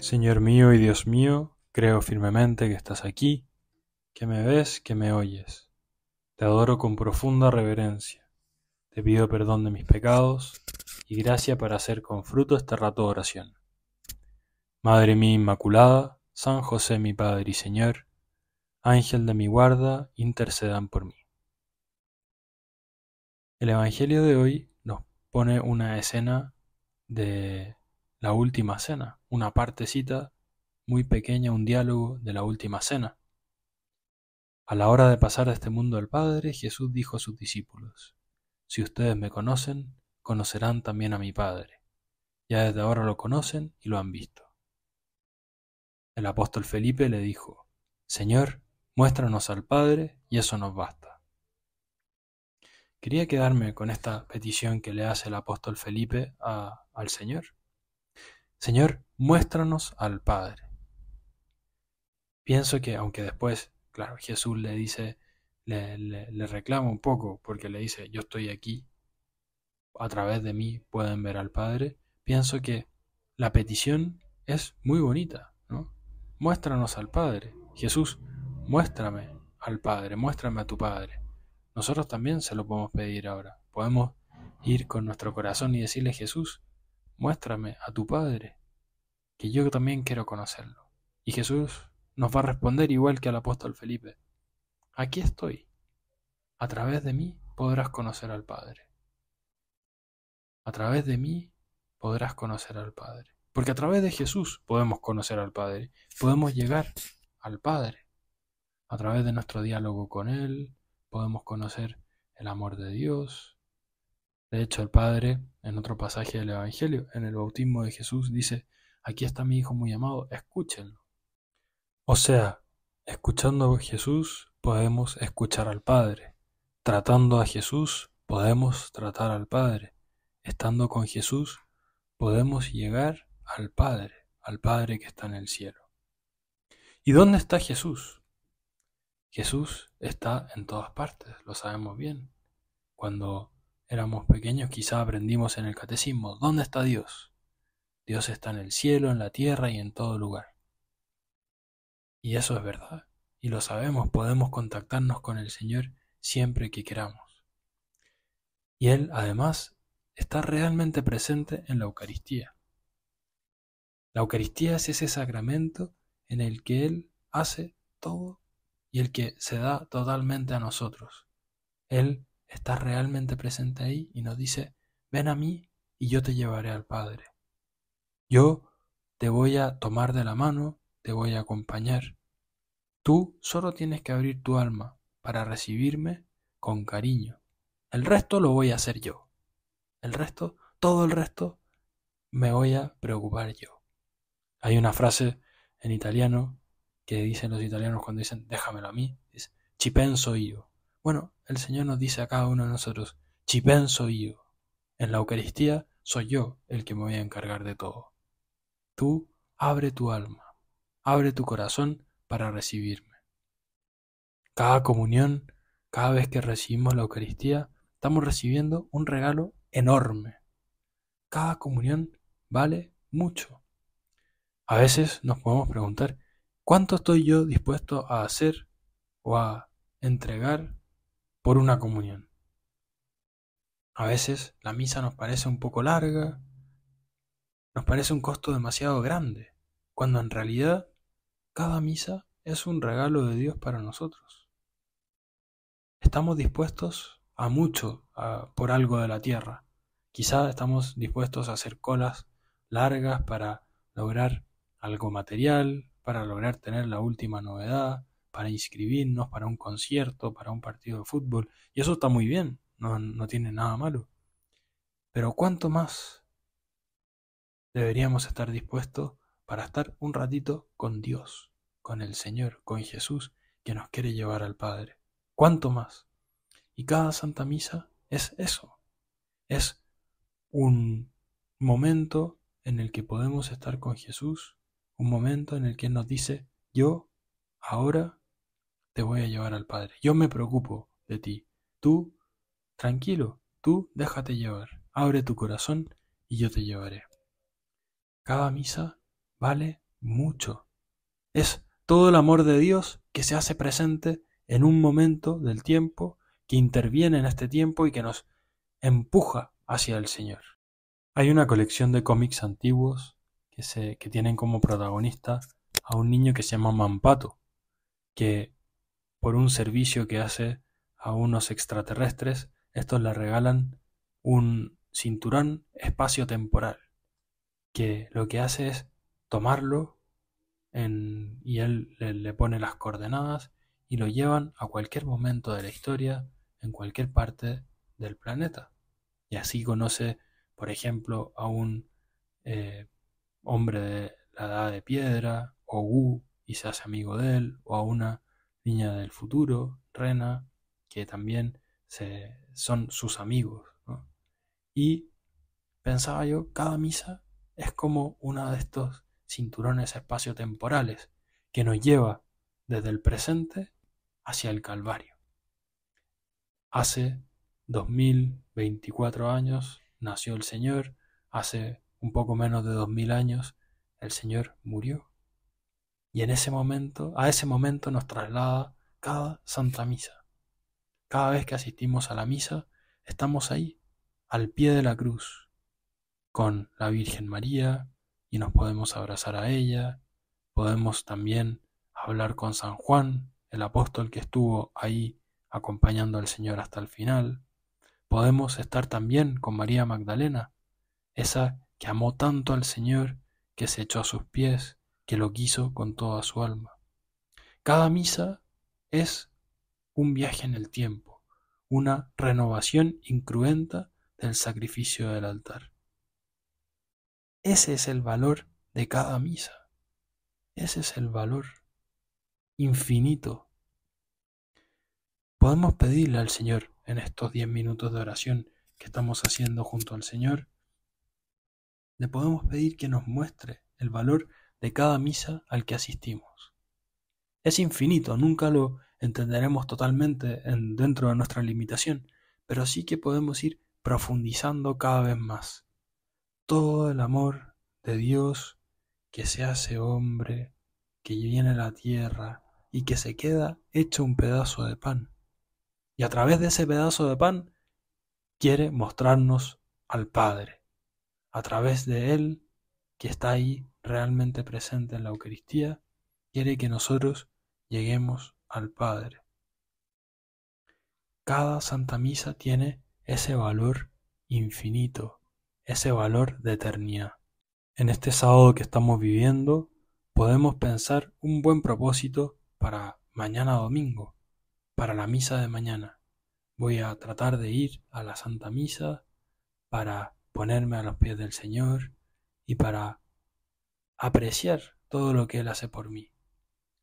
Señor mío y Dios mío, creo firmemente que estás aquí, que me ves, que me oyes. Te adoro con profunda reverencia. Te pido perdón de mis pecados y gracia para hacer con fruto este rato de oración. Madre mía Inmaculada, San José mi Padre y Señor, Ángel de mi guarda, intercedan por mí. El Evangelio de hoy nos pone una escena de la Última Cena, una partecita muy pequeña, un diálogo de la Última Cena. A la hora de pasar de este mundo al Padre, Jesús dijo a sus discípulos, Si ustedes me conocen, conocerán también a mi Padre. Ya desde ahora lo conocen y lo han visto. El apóstol Felipe le dijo, Señor, muéstranos al Padre y eso nos basta. Quería quedarme con esta petición que le hace el apóstol Felipe al Señor. Señor, muéstranos al Padre. Pienso que, aunque después, claro, Jesús le dice, le, reclama un poco porque le dice, yo estoy aquí, a través de mí pueden ver al Padre, pienso que la petición es muy bonita, ¿no? Muéstranos al Padre. Jesús, muéstrame al Padre, muéstrame a tu Padre. Nosotros también se lo podemos pedir ahora. Podemos ir con nuestro corazón y decirle, Jesús, muéstrame a tu Padre, que yo también quiero conocerlo. Y Jesús nos va a responder igual que al apóstol Felipe, aquí estoy, a través de mí podrás conocer al Padre. A través de mí podrás conocer al Padre. Porque a través de Jesús podemos conocer al Padre, podemos llegar al Padre. A través de nuestro diálogo con Él podemos conocer el amor de Dios, de hecho, el Padre, en otro pasaje del Evangelio, en el bautismo de Jesús, dice, aquí está mi Hijo muy amado, escúchenlo. O sea, escuchando a Jesús podemos escuchar al Padre. Tratando a Jesús podemos tratar al Padre. Estando con Jesús podemos llegar al Padre, al Padre que está en el cielo. ¿Y dónde está Jesús? Jesús está en todas partes, lo sabemos bien. Cuando éramos pequeños quizá aprendimos en el catecismo, ¿dónde está Dios? Dios está en el cielo, en la tierra y en todo lugar. Y eso es verdad, y lo sabemos, podemos contactarnos con el Señor siempre que queramos. Y Él, además, está realmente presente en la Eucaristía. La Eucaristía es ese sacramento en el que Él hace todo y el que se da totalmente a nosotros. Él está realmente presente ahí y nos dice, ven a mí y yo te llevaré al Padre. Yo te voy a tomar de la mano, te voy a acompañar. Tú solo tienes que abrir tu alma para recibirme con cariño. El resto lo voy a hacer yo. El resto, todo el resto, me voy a preocupar yo. Hay una frase en italiano que dicen los italianos cuando dicen déjamelo a mí, es ci penso io, bueno, el Señor nos dice a cada uno de nosotros, "Chipenso soy yo. En la Eucaristía soy yo el que me voy a encargar de todo. Tú abre tu alma, abre tu corazón para recibirme. Cada comunión, cada vez que recibimos la Eucaristía, estamos recibiendo un regalo enorme. Cada comunión vale mucho. A veces nos podemos preguntar, ¿cuánto estoy yo dispuesto a hacer o a entregar por una comunión. A veces la misa nos parece un poco larga, nos parece un costo demasiado grande, cuando en realidad cada misa es un regalo de Dios para nosotros. Estamos dispuestos a mucho por algo de la tierra. Quizá estamos dispuestos a hacer colas largas para lograr algo material, para lograr tener la última novedad, para inscribirnos, para un concierto, para un partido de fútbol. Y eso está muy bien, no, tiene nada malo. Pero ¿cuánto más deberíamos estar dispuestos para estar un ratito con Dios, con el Señor, con Jesús, que nos quiere llevar al Padre? ¿Cuánto más? Y cada Santa Misa es eso. Es un momento en el que podemos estar con Jesús, un momento en el que nos dice, yo ahora te voy a llevar al Padre. Yo me preocupo de ti. Tú, tranquilo, tú déjate llevar. Abre tu corazón y yo te llevaré. Cada misa vale mucho. Es todo el amor de Dios que se hace presente en un momento del tiempo, que interviene en este tiempo y que nos empuja hacia el Señor. Hay una colección de cómics antiguos que, se, que tienen como protagonista a un niño que se llama Mampato, que por un servicio que hace a unos extraterrestres, estos le regalan un cinturón espacio-temporal, que lo que hace es tomarlo en, y él le, pone las coordenadas y lo llevan a cualquier momento de la historia, en cualquier parte del planeta. Y así conoce, por ejemplo, a un eh, hombre de la edad de piedra, o Wu, y se hace amigo de él, o a una niña del Futuro, Rena, que también se, son sus amigos. Y pensaba yo, cada misa es como uno de estos cinturones espaciotemporales que nos lleva desde el presente hacia el Calvario. Hace 2024 años nació el Señor, hace un poco menos de 2000 años el Señor murió y en ese momento, a ese momento nos traslada cada Santa Misa. Cada vez que asistimos a la misa, estamos ahí, al pie de la cruz, con la Virgen María, y nos podemos abrazar a ella, podemos también hablar con San Juan, el apóstol que estuvo ahí acompañando al Señor hasta el final. Podemos estar también con María Magdalena, esa que amó tanto al Señor, que se echó a sus pies, que lo quiso con toda su alma. Cada misa es un viaje en el tiempo, una renovación incruenta del sacrificio del altar. Ese es el valor de cada misa. Ese es el valor infinito. Podemos pedirle al Señor en estos diez minutos de oración que estamos haciendo junto al Señor. Le podemos pedir que nos muestre el valor de cada misa al que asistimos. Es infinito, nunca lo entenderemos totalmente dentro de nuestra limitación, pero sí que podemos ir profundizando cada vez más. Todo el amor de Dios que se hace hombre, que viene a la tierra y que se queda hecho un pedazo de pan. Y a través de ese pedazo de pan quiere mostrarnos al Padre, a través de Él que está ahí realmente presente en la Eucaristía, quiere que nosotros lleguemos al Padre. Cada Santa Misa tiene ese valor infinito, ese valor de eternidad. En este sábado que estamos viviendo, podemos pensar un buen propósito para mañana domingo, para la misa de mañana. Voy a tratar de ir a la Santa Misa para ponerme a los pies del Señor y para apreciar todo lo que Él hace por mí.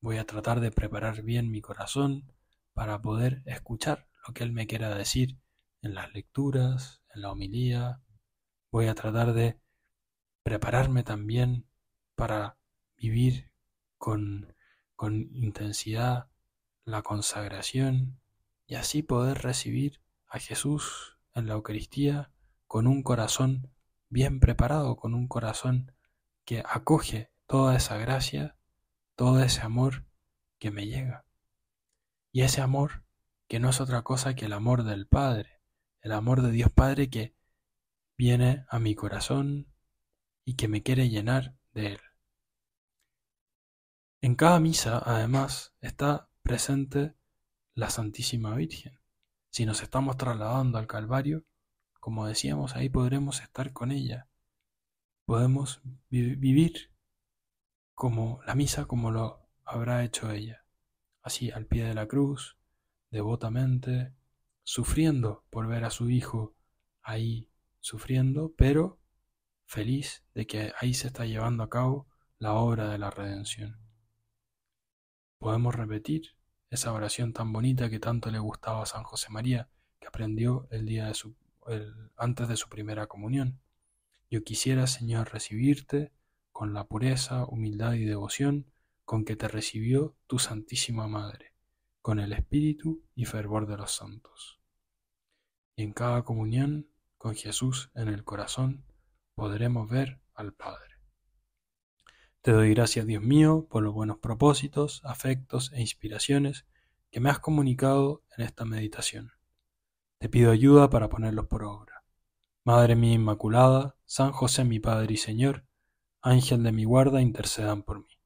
Voy a tratar de preparar bien mi corazón para poder escuchar lo que Él me quiera decir en las lecturas, en la homilía. Voy a tratar de prepararme también para vivir con, con intensidad la consagración y así poder recibir a Jesús en la Eucaristía con un corazón bien preparado, con un corazón que acoge toda esa gracia, todo ese amor que me llega. Y ese amor que no es otra cosa que el amor del Padre, el amor de Dios Padre que viene a mi corazón y que me quiere llenar de él. En cada misa, además, está presente la Santísima Virgen. Si nos estamos trasladando al Calvario, como decíamos, ahí podremos estar con ella, podemos vivir como la misa como lo habrá hecho ella, así al pie de la cruz, devotamente, sufriendo por ver a su hijo ahí sufriendo, pero feliz de que ahí se está llevando a cabo la obra de la redención. Podemos repetir esa oración tan bonita que tanto le gustaba a San José María, que aprendió el día de antes de su primera comunión. Yo quisiera, Señor, recibirte con la pureza, humildad y devoción con que te recibió tu Santísima Madre, con el espíritu y fervor de los santos. Y en cada comunión con Jesús en el corazón podremos ver al Padre. Te doy gracias, Dios mío, por los buenos propósitos, afectos e inspiraciones que me has comunicado en esta meditación. Te pido ayuda para ponerlos por obra. Madre mía Inmaculada, San José mi Padre y Señor, Ángel de mi guarda, intercedan por mí.